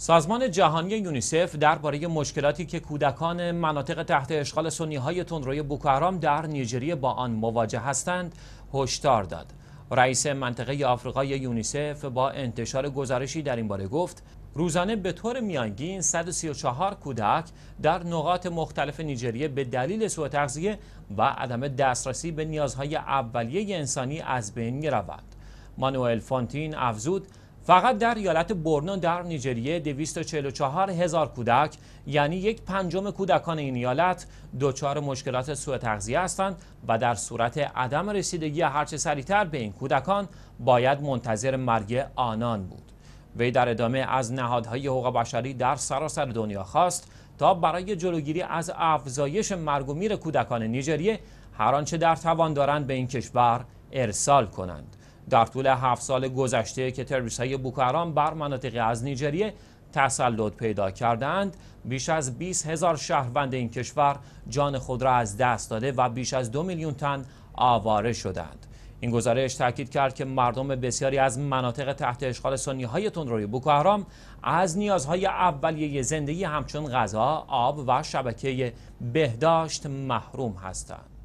سازمان جهانی یونیسف درباره مشکلاتی که کودکان مناطق تحت اشغال سنی های تندروی بوکهرام در نیجریه با آن مواجه هستند هشدار داد. رئیس منطقه آفریقای یونیسف با انتشار گزارشی در این باره گفت روزانه به طور میانگین 134 کودک در نقاط مختلف نیجریه به دلیل سوء تغذیه و عدم دسترسی به نیازهای اولیه انسانی از بین میروند. مانوئل فونتین افزود فقط در ایالت برنو در نیجریه 244 هزار کودک یعنی یک پنجم کودکان این ایالت دچار مشکلات سوء تغذیه هستند و در صورت عدم رسیدگی هرچه سریعتر به این کودکان باید منتظر مرگ آنان بود وی در ادامه از نهادهای حقوق بشری در سراسر دنیا خواست تا برای جلوگیری از افزایش مرگ و میر کودکان نیجریه هر آنچه در توان دارند به این کشور ارسال کنند در طول هفت سال گذشته که تروریس های بوکران بر مناطقی از نیجریه تسلط پیدا کردند بیش از 20 هزار شهروند این کشور جان خود را از دست داده و بیش از دو میلیون تن آواره شدند این گزارش تاکید کرد که مردم بسیاری از مناطق تحت اشغال سنی های تندروی از نیازهای اولیه زندگی همچون غذا، آب و شبکه بهداشت محروم هستند.